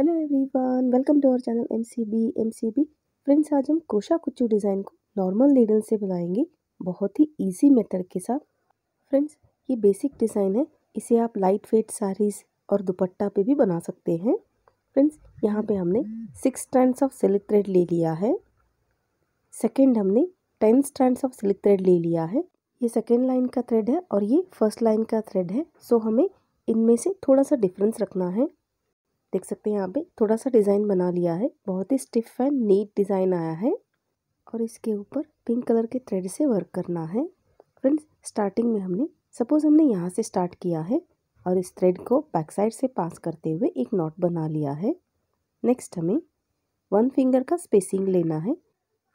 hello everyone welcome to our channel M C B M C B friends आज हम crochet कुच्चू design को normal needle से बनाएंगे बहुत ही इजी मेथड के साथ फ्रेंड्स ये बेसिक डिज़ाइन है इसे आप लाइट वेट साड़ीज़ और दुपट्टा पे भी बना सकते हैं फ्रेंड्स यहाँ पे हमने six strands of silk thread ले लिया है सेकेंड हमने ten strands of silk thread ले लिया है ये सेकेंड लाइन का थ्रेड है और ये फर्स्ट लाइन का थ्रेड है सो हमें इनमें से थोड़ा सा डिफरेंस रखना है देख सकते हैं यहाँ पे थोड़ा सा डिज़ाइन बना लिया है बहुत ही स्टिफ एंड नीट डिज़ाइन आया है और इसके ऊपर पिंक कलर के थ्रेड से वर्क करना है फ्रेंड्स स्टार्टिंग में हमने सपोज़ हमने यहाँ से स्टार्ट किया है और इस थ्रेड को बैक साइड से पास करते हुए एक नॉट बना लिया है नेक्स्ट हमें वन फिंगर का स्पेसिंग लेना है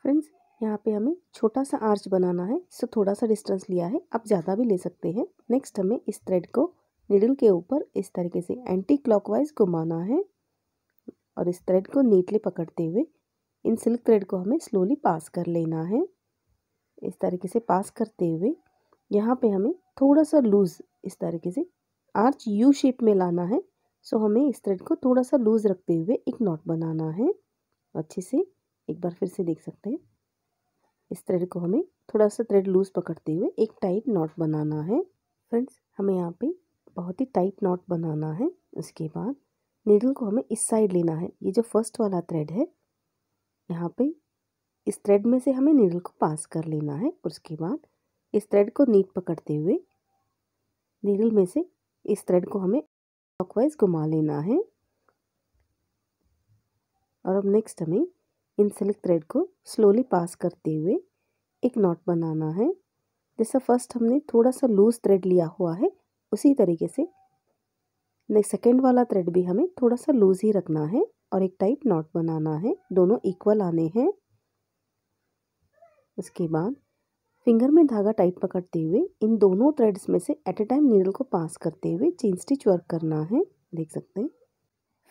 फ्रेंड्स यहाँ पे हमें छोटा सा आर्च बनाना है सो थोड़ा सा डिस्टेंस लिया है आप ज़्यादा भी ले सकते हैं नेक्स्ट हमें इस थ्रेड को नीडल के ऊपर इस तरीके से एंटी क्लॉकवाइज घुमाना है और इस थ्रेड को नीटली पकड़ते हुए इन सिल्क थ्रेड को हमें स्लोली पास कर लेना है इस तरीके से पास करते हुए यहाँ पे हमें थोड़ा सा लूज़ इस तरीके से आर्च यू शेप में लाना है सो हमें इस थ्रेड को थोड़ा सा लूज़ रखते हुए एक नॉट बनाना है अच्छे से एक बार फिर से देख सकते हैं इस थ्रेड को हमें थोड़ा सा थ्रेड लूज़ पकड़ते हुए एक टाइट नॉट बनाना है फ्रेंड्स हमें यहाँ पे बहुत ही टाइट नॉट बनाना है उसके बाद नीडल को हमें इस साइड लेना है ये जो फर्स्ट वाला थ्रेड है यहाँ पे इस थ्रेड में से हमें नीडल को पास कर लेना है उसके बाद इस थ्रेड को नीट पकड़ते हुए नीडल में से इस थ्रेड को हमें क्लॉकवाइज घुमा लेना है और अब नेक्स्ट हमें इन सिल्क थ्रेड को स्लोली पास करते हुए एक नॉट बनाना है जैसा फर्स्ट हमने थोड़ा सा लूज थ्रेड लिया हुआ है उसी तरीके से नेक्स्ट सेकेंड वाला थ्रेड भी हमें थोड़ा सा लूज ही रखना है और एक टाइट नॉट बनाना है दोनों इक्वल आने हैं उसके बाद फिंगर में धागा टाइट पकड़ते हुए इन दोनों थ्रेड्स में से एट ए टाइम नीडल को पास करते हुए चेन स्टिच वर्क करना है देख सकते हैं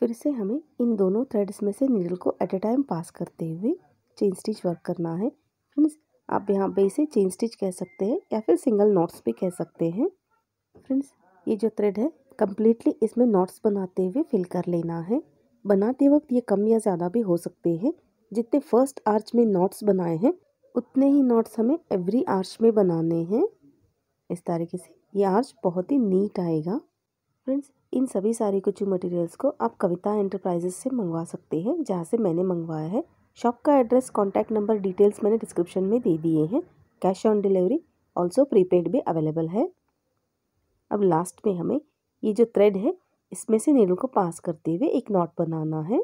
फिर से हमें इन दोनों थ्रेड्स में से नीडल को एट ए टाइम पास करते हुए चेन स्टिच वर्क करना है फ्रेंड्स आप यहाँ पे इसे चेन स्टिच कह सकते हैं या फिर सिंगल नॉट्स भी कह सकते हैं फ्रेंड्स ये जो थ्रेड है कम्प्लीटली इसमें नॉट्स बनाते हुए फिल कर लेना है बनाते वक्त ये कम या ज़्यादा भी हो सकते हैं जितने फर्स्ट आर्च में नॉट्स बनाए हैं उतने ही नॉट्स हमें एवरी आर्च में बनाने हैं इस तरीके से ये आर्च बहुत ही नीट आएगा फ्रेंड्स इन सभी सारी कुछ मटेरियल्स को आप कविता एंटरप्राइजेस से मंगवा सकते हैं जहाँ से मैंने मंगवाया है शॉप का एड्रेस कॉन्टैक्ट नंबर डिटेल्स मैंने डिस्क्रिप्शन में दे दिए हैं cash on delivery also prepaid भी अवेलेबल है अब लास्ट में हमें ये जो थ्रेड है इसमें से नीडल को पास करते हुए एक नॉट बनाना है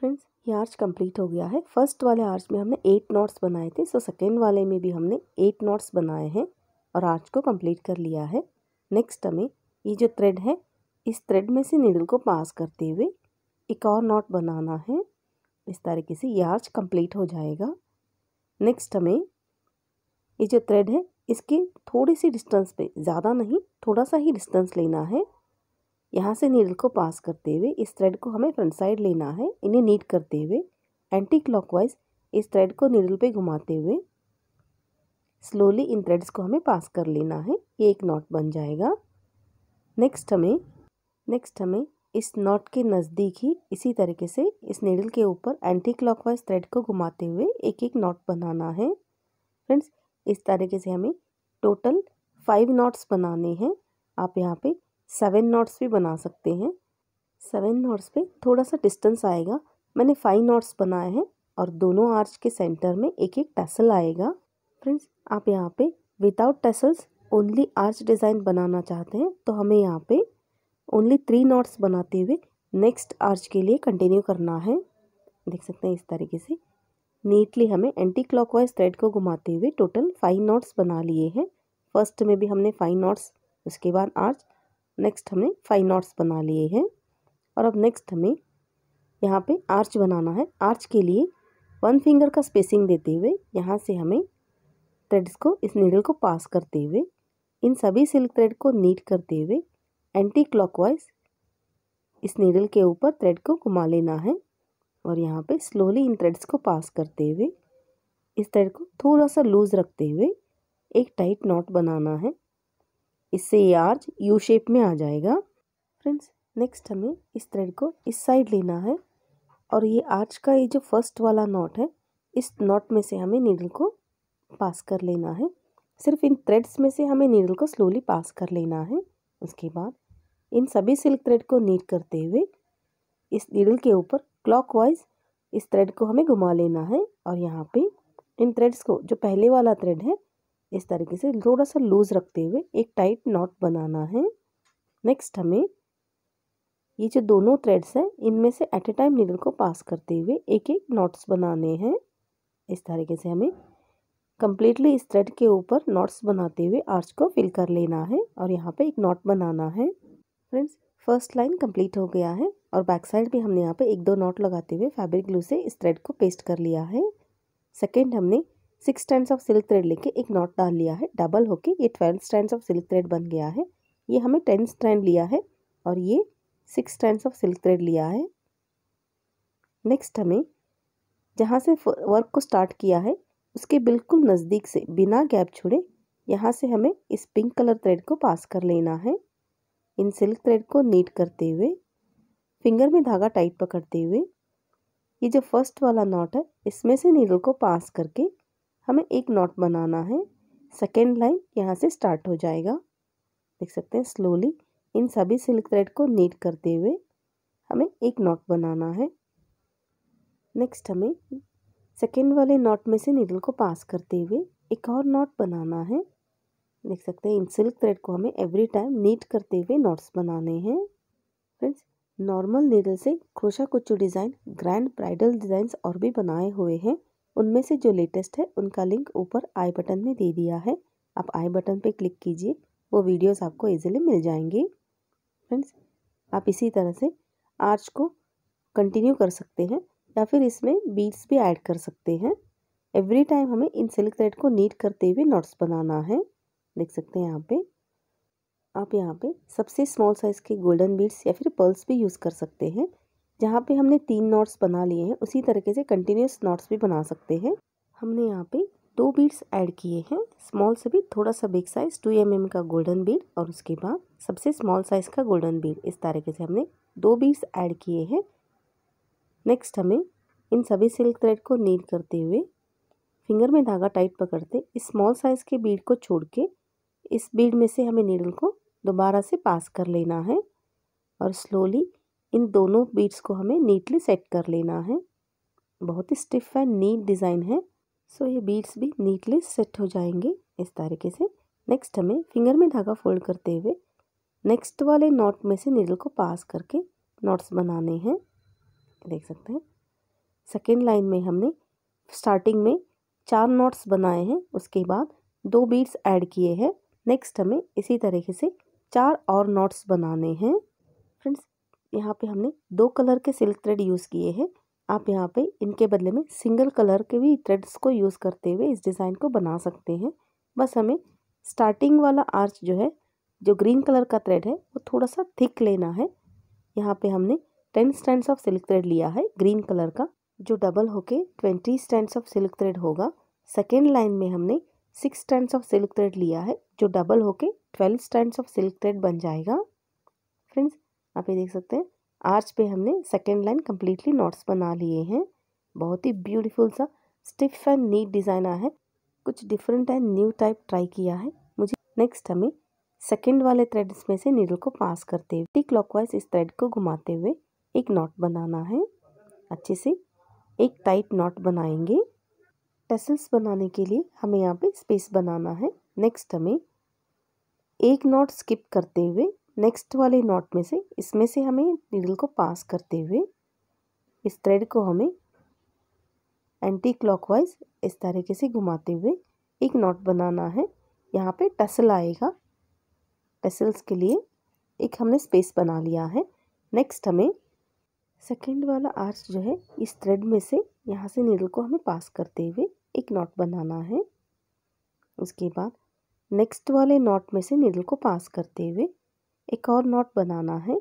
फ्रेंड्स ये आर्च कंप्लीट हो गया है फर्स्ट वाले आर्च में हमने एट नॉट्स बनाए थे सो सेकेंड वाले में भी हमने एट नॉट्स बनाए हैं और आर्च को कंप्लीट कर लिया है नेक्स्ट हमें ये जो थ्रेड है इस थ्रेड में से नीडल को पास करते हुए एक और नॉट बनाना है इस तरीके से ये आर्च कंप्लीट हो जाएगा नेक्स्ट हमें ये जो थ्रेड है इसके थोड़े से डिस्टेंस पे ज़्यादा नहीं थोड़ा सा ही डिस्टेंस लेना है यहाँ से नीडल को पास करते हुए इस थ्रेड को हमें फ्रंट साइड लेना है इन्हें नीट करते हुए एंटी क्लॉकवाइज इस थ्रेड को नीडल पे घुमाते हुए स्लोली इन थ्रेड्स को हमें पास कर लेना है ये एक नॉट बन जाएगा नेक्स्ट हमें नेक्स्ट हमें इस नॉट के नज़दीक ही इसी तरीके से इस नीडल के ऊपर एंटी क्लॉकवाइज थ्रेड को घुमाते हुए एक एक नॉट बनाना है फ्रेंड्स इस तरीके से हमें टोटल फाइव नॉट्स बनाने हैं आप यहाँ पे सेवन नॉट्स भी बना सकते हैं सेवन नॉट्स पे थोड़ा सा डिस्टेंस आएगा मैंने फाइव नॉट्स बनाए हैं और दोनों आर्च के सेंटर में एक एक टैसल आएगा फ्रेंड्स आप यहाँ पे without tassels only arch design बनाना चाहते हैं तो हमें यहाँ पे ओनली थ्री नॉट्स बनाते हुए नेक्स्ट आर्च के लिए कंटिन्यू करना है देख सकते हैं इस तरीके से नीटली हमें एंटी क्लॉकवाइज थ्रेड को घुमाते हुए टोटल फाइव नॉट्स बना लिए हैं फर्स्ट में भी हमने फाइव नॉट्स उसके बाद आर्च नेक्स्ट हमने फाइव नॉट्स बना लिए हैं और अब नेक्स्ट हमें यहाँ पे आर्च बनाना है आर्च के लिए वन फिंगर का स्पेसिंग देते हुए यहाँ से हमें थ्रेड्स को इस नीडल को पास करते हुए इन सभी सिल्क थ्रेड को नीट करते हुए एंटी क्लॉकवाइज इस नीडल के ऊपर थ्रेड को घुमा लेना है और यहाँ पे स्लोली इन थ्रेड्स को पास करते हुए इस थ्रेड को थोड़ा सा लूज़ रखते हुए एक टाइट नॉट बनाना है इससे ये आर्च यू शेप में आ जाएगा फ्रेंड्स नेक्स्ट हमें इस थ्रेड को इस साइड लेना है और ये आर्च का ये जो फर्स्ट वाला नॉट है इस नॉट में से हमें नीडल को पास कर लेना है सिर्फ इन थ्रेड्स में से हमें नीडल को स्लोली पास कर लेना है उसके बाद इन सभी सिल्क थ्रेड को नीट करते हुए इस नीडल के ऊपर क्लॉकवाइज इस थ्रेड को हमें घुमा लेना है और यहाँ पे इन थ्रेड्स को जो पहले वाला थ्रेड है इस तरीके से थोड़ा सा लूज़ रखते हुए एक टाइट नॉट बनाना है नेक्स्ट हमें ये जो दोनों थ्रेड्स हैं इनमें से एट ए टाइम नीडल को पास करते हुए एक एक नॉट्स बनाने हैं इस तरीके से हमें कम्प्लीटली इस थ्रेड के ऊपर नॉट्स बनाते हुए आर्च को फिल कर लेना है और यहाँ पे एक नॉट बनाना है फ्रेंड्स फर्स्ट लाइन कंप्लीट हो गया है और बैक साइड भी हमने यहाँ पे एक दो नॉट लगाते हुए फैब्रिक ग्लू से इस थ्रेड को पेस्ट कर लिया है सेकेंड हमने six strand of silk thread लेके एक नॉट डाल लिया है डबल होके ये twelve strand of silk thread बन गया है ये हमें टेन स्टैंड लिया है और ये six strand of silk thread लिया है नेक्स्ट हमें जहाँ से वर्क को स्टार्ट किया है उसके बिल्कुल नज़दीक से बिना गैप छोड़े यहाँ से हमें इस पिंक कलर थ्रेड को पास कर लेना है इन सिल्क थ्रेड को नीट करते हुए फिंगर में धागा टाइट पकड़ते हुए ये जो फर्स्ट वाला नॉट है इसमें से नीडल को पास करके हमें एक नॉट बनाना है सेकेंड लाइन यहाँ से स्टार्ट हो जाएगा देख सकते हैं स्लोली इन सभी सिल्क थ्रेड को नीट करते हुए हमें एक नॉट बनाना है नेक्स्ट हमें सेकेंड वाले नॉट में से नीडल को पास करते हुए एक और नॉट बनाना है देख सकते हैं इन सिल्क थ्रेड को हमें एवरी टाइम नीट करते हुए नॉट्स बनाने हैं फ्रेंड्स नॉर्मल नीडल से क्रोशा कुचू डिज़ाइन ग्रैंड ब्राइडल डिज़ाइंस और भी बनाए हुए हैं उनमें से जो लेटेस्ट है उनका लिंक ऊपर आई बटन में दे दिया है आप आई बटन पे क्लिक कीजिए वो वीडियोस आपको इजीली मिल जाएंगे फ्रेंड्स आप इसी तरह से आर्च को कंटिन्यू कर सकते हैं या फिर इसमें बीट्स भी ऐड कर सकते हैं एवरी टाइम हमें इन सिल्क थ्रेड को नीट करते हुए नोट्स बनाना है देख सकते हैं यहाँ पर आप यहाँ पे सबसे स्मॉल साइज़ के गोल्डन बीड्स या फिर पर्ल्स भी यूज़ कर सकते हैं जहाँ पे हमने तीन नॉट्स बना लिए हैं उसी तरीके से कंटिन्यूस नॉट्स भी बना सकते हैं हमने यहाँ पे दो बीड्स ऐड किए हैं स्मॉल से भी थोड़ा सा big size two M mm का गोल्डन बीड और उसके बाद सबसे स्मॉल साइज़ का गोल्डन बीड इस तरीके से हमने दो बीड्स ऐड किए हैं नेक्स्ट हमें इन सभी सिल्क थ्रेड को नीड करते हुए फिंगर में धागा टाइट पकड़ते इस स्मॉल साइज़ के बीड को छोड़ के इस बीड में से हमें नीडल को दोबारा से पास कर लेना है और स्लोली इन दोनों बीट्स को हमें नीटली सेट कर लेना है बहुत ही स्टिफ एंड नीट डिज़ाइन है सो ये बीट्स भी नीटली सेट हो जाएंगे इस तरीके से नेक्स्ट हमें फिंगर में धागा फोल्ड करते हुए नेक्स्ट वाले नॉट में से नीडल को पास करके नॉट्स बनाने हैं देख सकते हैं सेकेंड लाइन में हमने स्टार्टिंग में चार नॉट्स बनाए हैं उसके बाद दो बीट्स ऐड किए हैं नेक्स्ट हमें इसी तरीके से चार और नॉट्स बनाने हैं फ्रेंड्स यहाँ पे हमने दो कलर के सिल्क थ्रेड यूज़ किए हैं आप यहाँ पे इनके बदले में सिंगल कलर के भी थ्रेड्स को यूज़ करते हुए इस डिज़ाइन को बना सकते हैं बस हमें स्टार्टिंग वाला आर्च जो है जो ग्रीन कलर का थ्रेड है वो थोड़ा सा थिक लेना है यहाँ पे हमने ten strand of silk thread लिया है ग्रीन कलर का जो डबल होके twenty strand of silk thread होगा सेकेंड लाइन में हमने six strand of silk thread लिया है जो डबल होके twelve strand of silk thread बन जाएगा फ्रेंड्स आप ये देख सकते हैं आर्च पे हमने सेकेंड लाइन कम्प्लीटली नॉट्स बना लिए हैं बहुत ही ब्यूटीफुल सा स्टिफ एंड नीट डिज़ाइन आया है कुछ different and new type try किया है मुझे नेक्स्ट हमें सेकेंड वाले थ्रेड में से नीडल को पास करते हुए टी क्लॉकवाइज इस थ्रेड को घुमाते हुए एक नॉट बनाना है अच्छे से एक टाइट नॉट बनाएंगे टेसल्स बनाने के लिए हमें यहाँ पे स्पेस बनाना है नेक्स्ट हमें एक नॉट स्किप करते हुए नेक्स्ट वाले नॉट में से इसमें से हमें नीडल को पास करते हुए इस थ्रेड को हमें एंटी क्लॉकवाइज इस तरीके से घुमाते हुए एक नॉट बनाना है यहाँ पे टसल आएगा टसल्स के लिए एक हमने स्पेस बना लिया है नेक्स्ट हमें सेकेंड वाला आर्च जो है इस थ्रेड में से यहाँ से नीडल को हमें पास करते हुए एक नॉट बनाना है उसके बाद नेक्स्ट वाले नॉट में से नीडल को पास करते हुए एक और नॉट बनाना है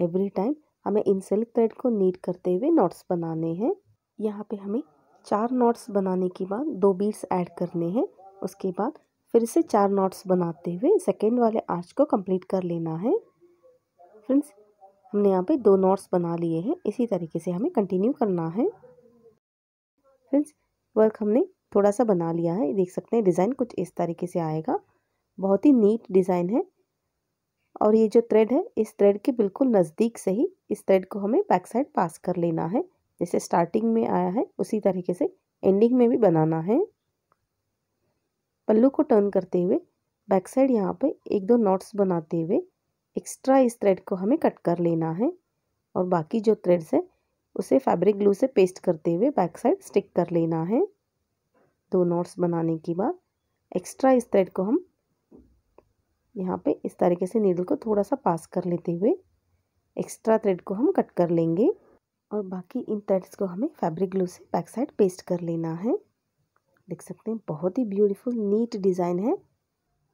एवरी टाइम हमें इन सिल्क थ्रेड को नीड करते हुए नॉट्स बनाने हैं यहाँ पे हमें चार नॉट्स बनाने के बाद दो बीड्स ऐड करने हैं उसके बाद फिर से चार नॉट्स बनाते हुए सेकेंड वाले आर्च को कंप्लीट कर लेना है फ्रेंड्स हमने यहाँ पे दो नॉट्स बना लिए हैं इसी तरीके से हमें कंटिन्यू करना है फ्रेंड्स वर्क हमने थोड़ा सा बना लिया है देख सकते हैं डिज़ाइन कुछ इस तरीके से आएगा बहुत ही नीट डिज़ाइन है और ये जो थ्रेड है इस थ्रेड के बिल्कुल नज़दीक से ही इस थ्रेड को हमें बैक साइड पास कर लेना है जैसे स्टार्टिंग में आया है उसी तरीके से एंडिंग में भी बनाना है पल्लू को टर्न करते हुए बैक साइड यहाँ पे एक दो नॉट्स बनाते हुए एक्स्ट्रा इस थ्रेड को हमें कट कर लेना है और बाकी जो थ्रेड्स है उसे फैब्रिक ग्लू से पेस्ट करते हुए बैक साइड स्टिक कर लेना है दो नॉट्स बनाने के बाद एक्स्ट्रा इस थ्रेड को हम यहाँ पे इस तरीके से नीडल को थोड़ा सा पास कर लेते हुए एक्स्ट्रा थ्रेड को हम कट कर लेंगे और बाकी इन थ्रेड्स को हमें फैब्रिक ग्लू से बैक साइड पेस्ट कर लेना है देख सकते हैं बहुत ही ब्यूटीफुल नीट डिज़ाइन है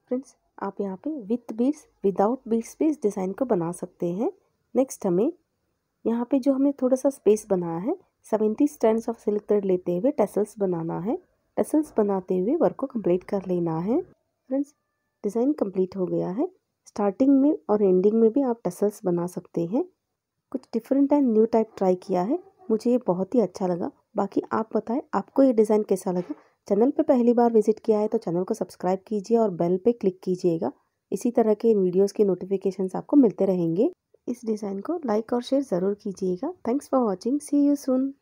फ्रेंड्स आप यहाँ पे विथ बीड्स विदाउट बीड्स भी इस डिज़ाइन को बना सकते हैं नेक्स्ट हमें यहाँ पे जो हमने थोड़ा सा स्पेस बनाया है seventy strand of silk thread लेते हुए टेसल्स बनाना है टेसल्स बनाते हुए वर्क को कम्प्लीट कर लेना है फ्रेंड्स डिज़ाइन कंप्लीट हो गया है स्टार्टिंग में और एंडिंग में भी आप टसल्स बना सकते हैं कुछ different and new type try किया है मुझे ये बहुत ही अच्छा लगा बाकी आप बताएं आपको ये डिज़ाइन कैसा लगा चैनल पे पहली बार विजिट किया है तो चैनल को सब्सक्राइब कीजिए और बेल पे क्लिक कीजिएगा इसी तरह के वीडियोस के नोटिफिकेशन आपको मिलते रहेंगे इस डिज़ाइन को लाइक और शेयर ज़रूर कीजिएगा thanks for watching see you soon